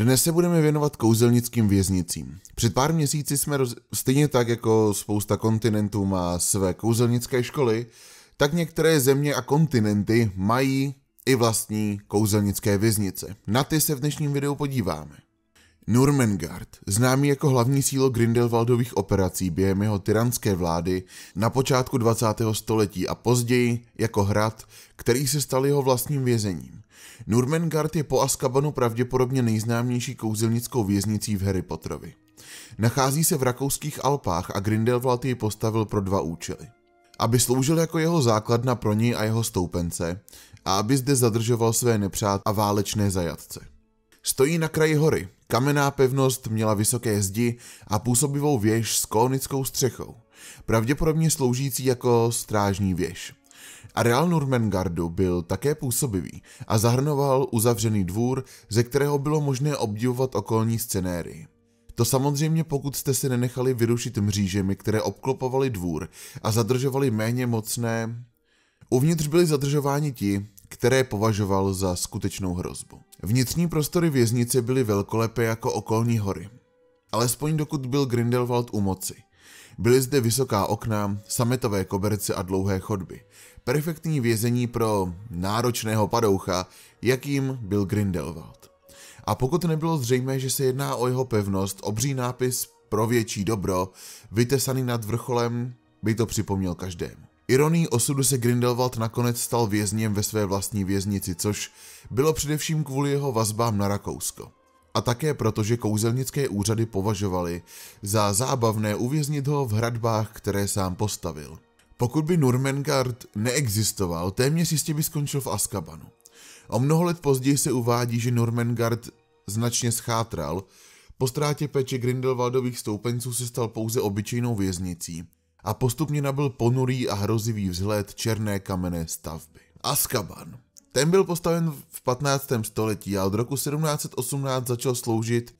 Dnes se budeme věnovat kouzelnickým věznicím. Před pár měsíci jsme, roz... stejně tak jako spousta kontinentů má své kouzelnické školy, tak některé země a kontinenty mají i vlastní kouzelnické věznice. Na ty se v dnešním videu podíváme. Nurmengard, známý jako hlavní sílo Grindelwaldových operací během jeho tyranské vlády na počátku 20. století a později jako hrad, který se stal jeho vlastním vězením. Nurmengard je po Azkabanu pravděpodobně nejznámější kouzelnickou věznicí v Harry Potterovi. Nachází se v rakouských Alpách a Grindelwald ji postavil pro dva účely. Aby sloužil jako jeho základna pro něj a jeho stoupence a aby zde zadržoval své nepřát a válečné zajatce. Stojí na kraji hory, kamenná pevnost měla vysoké zdi a působivou věž s kolonickou střechou, pravděpodobně sloužící jako strážní věž. Areál Nurmengardu byl také působivý a zahrnoval uzavřený dvůr, ze kterého bylo možné obdivovat okolní scenéry. To samozřejmě pokud jste si nenechali vyrušit mřížemi, které obklopovaly dvůr a zadržovali méně mocné... Uvnitř byli zadržováni ti, které považoval za skutečnou hrozbu. Vnitřní prostory věznice byly velkolepé jako okolní hory. Alespoň dokud byl Grindelwald u moci – Byly zde vysoká okna, sametové koberce a dlouhé chodby. Perfektní vězení pro náročného padoucha, jakým byl Grindelwald. A pokud nebylo zřejmé, že se jedná o jeho pevnost, obří nápis pro větší dobro, vytesaný nad vrcholem, by to připomněl každému. Ironí osudu se Grindelwald nakonec stal vězněm ve své vlastní věznici, což bylo především kvůli jeho vazbám na Rakousko a také proto, že kouzelnické úřady považovali za zábavné uvěznit ho v hradbách, které sám postavil. Pokud by Nurmengard neexistoval, téměř jistě by skončil v Askabanu. O mnoho let později se uvádí, že Nurmengard značně schátral, po ztrátě péče Grindelwaldových stoupenců se stal pouze obyčejnou věznicí a postupně nabil ponurý a hrozivý vzhled černé kamenné stavby. Askaban ten byl postaven v 15. století a od roku 1718 začal sloužit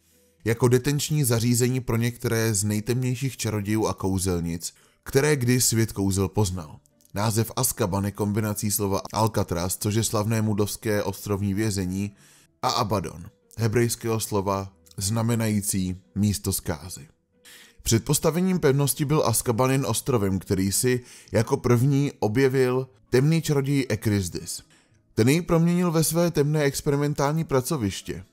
jako detenční zařízení pro některé z nejtemnějších čarodějů a kouzelnic, které kdy svět kouzel poznal. Název Azkaban je kombinací slova Alcatraz, což je slavné mudovské ostrovní vězení, a Abaddon, hebrejského slova znamenající místo zkázy. Před postavením pevnosti byl Azkaban jen ostrovem, který si jako první objevil temný čaroděj Ekrizdis – ten ji proměnil ve své temné experimentální pracoviště.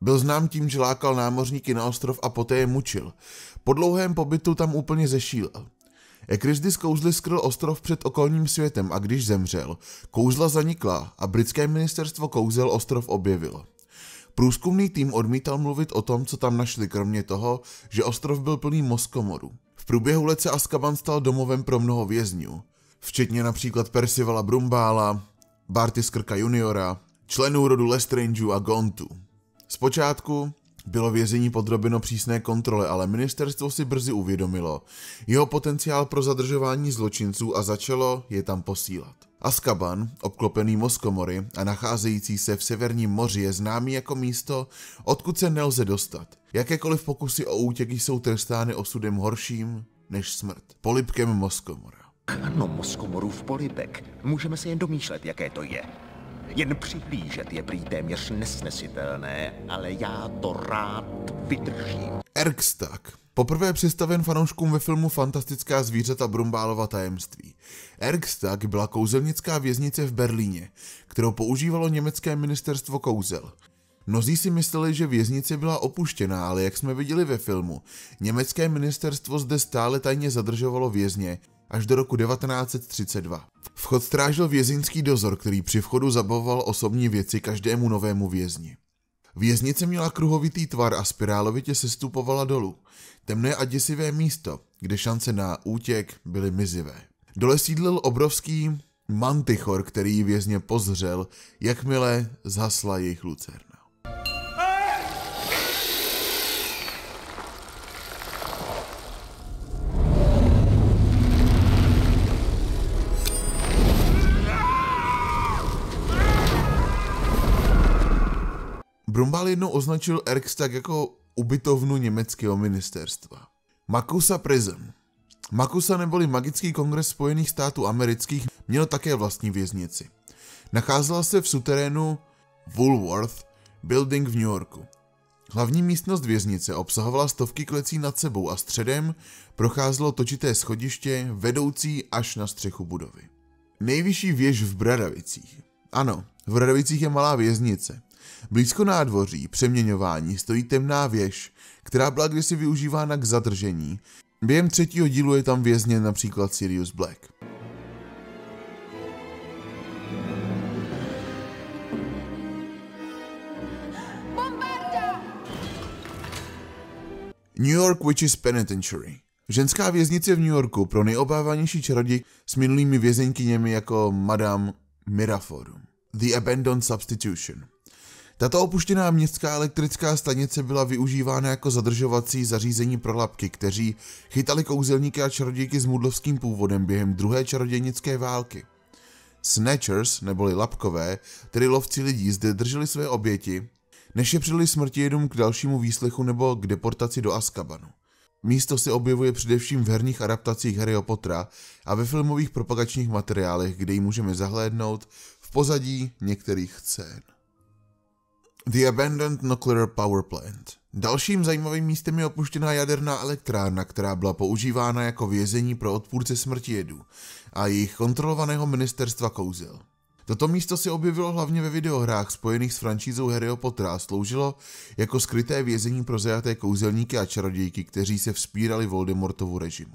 Byl znám tím, že lákal námořníky na ostrov a poté je mučil. Po dlouhém pobytu tam úplně zešílel. Ekrysdy z kouzly skryl ostrov před okolním světem a když zemřel, kouzla zanikla a britské ministerstvo kouzel ostrov objevilo. Průzkumný tým odmítal mluvit o tom, co tam našli, kromě toho, že ostrov byl plný mozkomoru. V průběhu let se Askaban stal domovem pro mnoho vězňů, včetně například Percivala Brumbála, Barty Skrka juniora, členů rodu Lestrangeů a Gontu. Zpočátku bylo vězení podrobeno přísné kontrole, ale ministerstvo si brzy uvědomilo jeho potenciál pro zadržování zločinců a začalo je tam posílat. Askaban, obklopený Moskomory a nacházející se v Severním moři, je známý jako místo, odkud se nelze dostat. Jakékoliv pokusy o útěky jsou trestány osudem horším než smrt, polipkem Moskomora. Ano, mozkomorův polibek. Můžeme se jen domýšlet, jaké to je. Jen přihlížet je prý téměř nesnesitelné, ale já to rád vydržím. Erkstak. Poprvé představen fanouškům ve filmu Fantastická zvířata Brumbálova tajemství. Erkstag byla kouzelnická věznice v Berlíně, kterou používalo německé ministerstvo kouzel. Mnozí si mysleli, že věznice byla opuštěná, ale jak jsme viděli ve filmu, německé ministerstvo zde stále tajně zadržovalo vězně až do roku 1932. Vchod strážil vězinský dozor, který při vchodu zabavoval osobní věci každému novému vězni. Věznice měla kruhovitý tvar a spirálovitě se stupovala dolů. Temné a děsivé místo, kde šance na útěk byly mizivé. Dole sídlil obrovský mantichor, který vězně pozřel, jakmile zhasla jejich lucerna. Gabal jednou označil Erkstag jako ubytovnu německého ministerstva. Makusa Prism Makusa neboli Magický kongres Spojených států amerických měl také vlastní věznici. Nacházela se v suterénu Woolworth Building v New Yorku. Hlavní místnost věznice obsahovala stovky klecí nad sebou a středem procházelo točité schodiště vedoucí až na střechu budovy. Nejvyšší věž v Bradavicích ano, v Radovicích je malá věznice. Blízko nádvoří přeměňování stojí temná věž, která byla kdysi využívána k zadržení. Během třetího dílu je tam vězněn například Sirius Black. New York Witches Penitentiary Ženská věznice v New Yorku pro nejobávanější čarodí s minulými vězenkyněmi jako Madame Miraforum. The Abandoned Substitution. Tato opuštěná městská elektrická stanice byla využívána jako zadržovací zařízení pro labky, kteří chytali kouzelníky a čarodějky s mudlovským původem během druhé čarodějnické války. Snatchers, neboli lapkové, tedy lovci lidí, zde drželi své oběti, než je nešepřili smrti jednou k dalšímu výslechu nebo k deportaci do Askabanu. Místo se objevuje především v herních adaptacích Harryho Pottera a ve filmových propagačních materiálech, kde ji můžeme zahlédnout v pozadí některých scén. The Abandoned Nuclear Power Plant Dalším zajímavým místem je opuštěná jaderná elektrárna, která byla používána jako vězení pro odpůrce smrti jedu a jejich kontrolovaného ministerstva kouzel. Toto místo se objevilo hlavně ve videohrách spojených s francízou Harryho Pottera a sloužilo jako skryté vězení pro zajaté kouzelníky a čarodějky, kteří se vzpírali Voldemortovu režimu.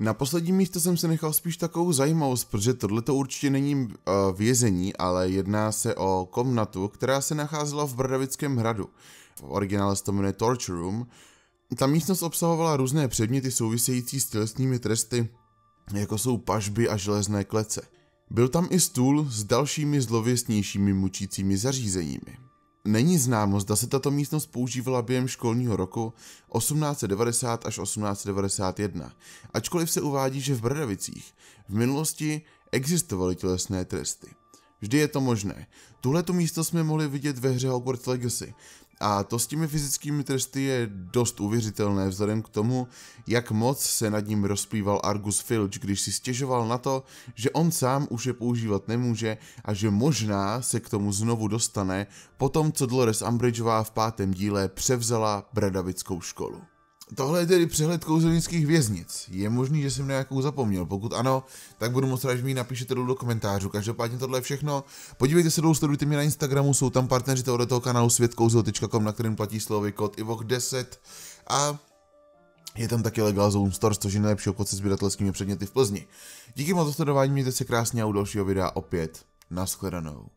Na poslední místo jsem se nechal spíš takovou zajímavost, protože tohle to určitě není eh, vězení, ale jedná se o komnatu, která se nacházela v Brdavickém hradu. V originále se to jmenuje Torture Room. Ta místnost obsahovala různé předměty související s tělesnými tresty, jako jsou pažby a železné klece. Byl tam i stůl s dalšími zlověstnějšími mučícími zařízeními. Není známo, zda se tato místnost používala během školního roku 1890 až 1891, ačkoliv se uvádí, že v Bradavicích v minulosti existovaly tělesné tresty. Vždy je to možné. Tuhle místnost místo jsme mohli vidět ve hře Hogwarts Legacy, a to s těmi fyzickými tresty je dost uvěřitelné vzhledem k tomu, jak moc se nad ním rozplýval Argus Filch, když si stěžoval na to, že on sám už je používat nemůže a že možná se k tomu znovu dostane po tom, co Dolores Umbridgeová v pátém díle převzala bradavickou školu. Tohle je tedy přehled kouzelnických věznic. Je možný, že jsem nějakou zapomněl. Pokud ano, tak budu moc rád, že mi napíšete do komentářů. Každopádně tohle je všechno. Podívejte se dolů, sledujte mě na Instagramu, jsou tam partneři tohoto kanálu světkouzel.com, na kterém platí slovy kód IVOK10 a je tam taky Legal Zone Store, což je nejlepší obchod se sběratelskými předměty v Plzni. Díky moc za sledování, mějte se krásně a u dalšího videa opět. Naschledanou.